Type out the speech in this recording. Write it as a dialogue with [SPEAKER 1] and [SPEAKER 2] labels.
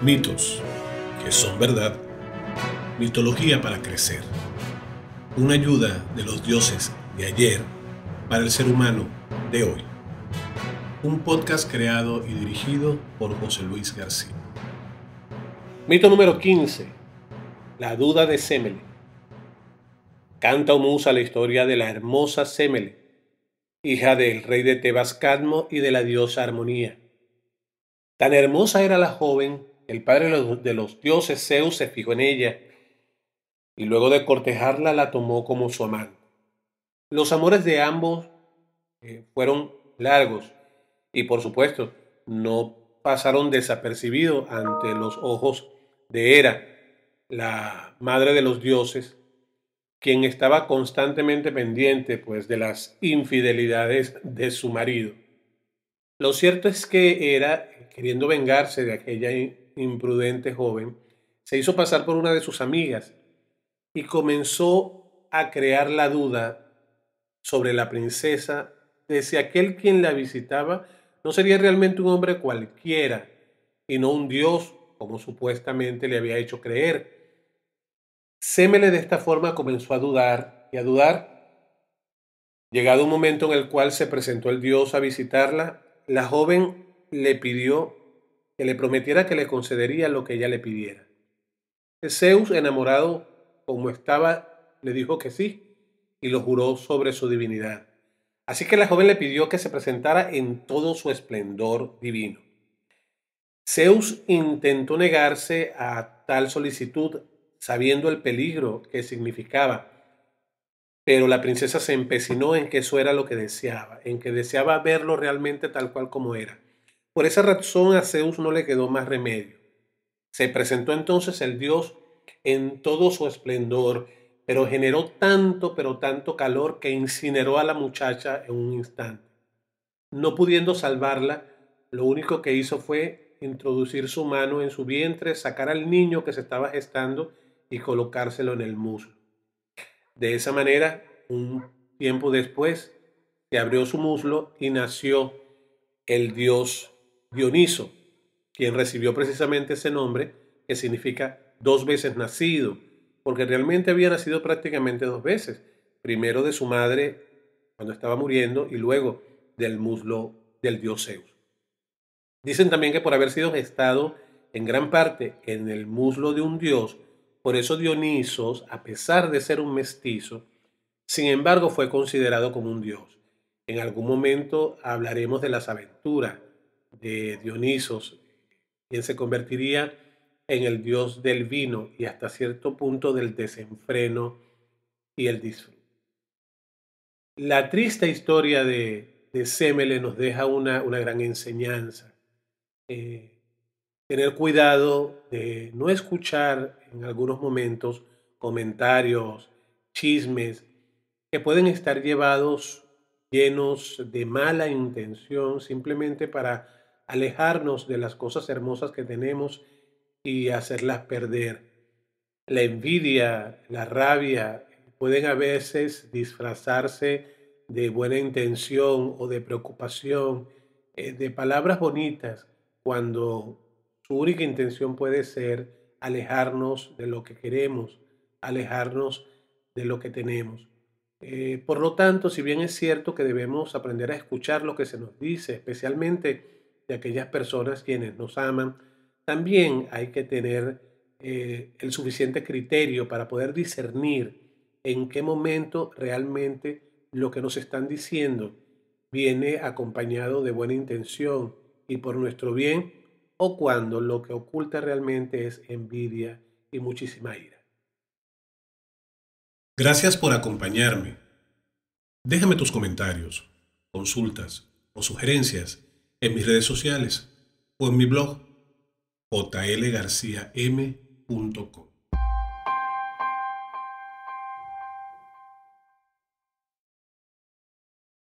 [SPEAKER 1] Mitos, que son verdad. Mitología para crecer. Una ayuda de los dioses de ayer para el ser humano de hoy. Un podcast creado y dirigido por José Luis García. Mito número 15. La duda de Semele. Canta o musa la historia de la hermosa Semele, hija del rey de Tebas Cadmo y de la diosa Armonía. Tan hermosa era la joven el padre de los dioses Zeus se fijó en ella y luego de cortejarla la tomó como su amante. Los amores de ambos eh, fueron largos y por supuesto no pasaron desapercibidos ante los ojos de Hera, la madre de los dioses, quien estaba constantemente pendiente pues de las infidelidades de su marido. Lo cierto es que Hera, queriendo vengarse de aquella imprudente joven se hizo pasar por una de sus amigas y comenzó a crear la duda sobre la princesa de si aquel quien la visitaba no sería realmente un hombre cualquiera y no un dios como supuestamente le había hecho creer. Semele de esta forma comenzó a dudar y a dudar. Llegado un momento en el cual se presentó el dios a visitarla, la joven le pidió que le prometiera que le concedería lo que ella le pidiera. Zeus, enamorado como estaba, le dijo que sí y lo juró sobre su divinidad. Así que la joven le pidió que se presentara en todo su esplendor divino. Zeus intentó negarse a tal solicitud, sabiendo el peligro que significaba, pero la princesa se empecinó en que eso era lo que deseaba, en que deseaba verlo realmente tal cual como era. Por esa razón a Zeus no le quedó más remedio. Se presentó entonces el dios en todo su esplendor, pero generó tanto, pero tanto calor que incineró a la muchacha en un instante. No pudiendo salvarla, lo único que hizo fue introducir su mano en su vientre, sacar al niño que se estaba gestando y colocárselo en el muslo. De esa manera, un tiempo después, se abrió su muslo y nació el dios Dioniso, quien recibió precisamente ese nombre, que significa dos veces nacido, porque realmente había nacido prácticamente dos veces, primero de su madre cuando estaba muriendo y luego del muslo del dios Zeus. Dicen también que por haber sido gestado en gran parte en el muslo de un dios, por eso Dionisos, a pesar de ser un mestizo, sin embargo fue considerado como un dios. En algún momento hablaremos de las aventuras de Dionisos, quien se convertiría en el dios del vino y hasta cierto punto del desenfreno y el disfrute. La triste historia de, de Semele nos deja una, gran enseñanza. Eh, tener cuidado de no escuchar en algunos momentos comentarios, chismes, que pueden estar llevados llenos de mala intención simplemente para alejarnos de las cosas hermosas que tenemos y hacerlas perder. La envidia, la rabia, pueden a veces disfrazarse de buena intención o de preocupación, eh, de palabras bonitas, cuando su única intención puede ser alejarnos de lo que queremos, alejarnos de lo que tenemos. Eh, por lo tanto, si bien es cierto que debemos aprender a escuchar lo que se nos dice, especialmente de aquellas personas quienes nos aman, también hay que tener eh, el suficiente criterio para poder discernir en qué momento realmente lo que nos están diciendo viene acompañado de buena intención y por nuestro bien, o cuando lo que oculta realmente es envidia y muchísima ira. Gracias por acompañarme. Déjame tus comentarios, consultas o sugerencias en mis redes sociales o en mi blog jlgarciam.com.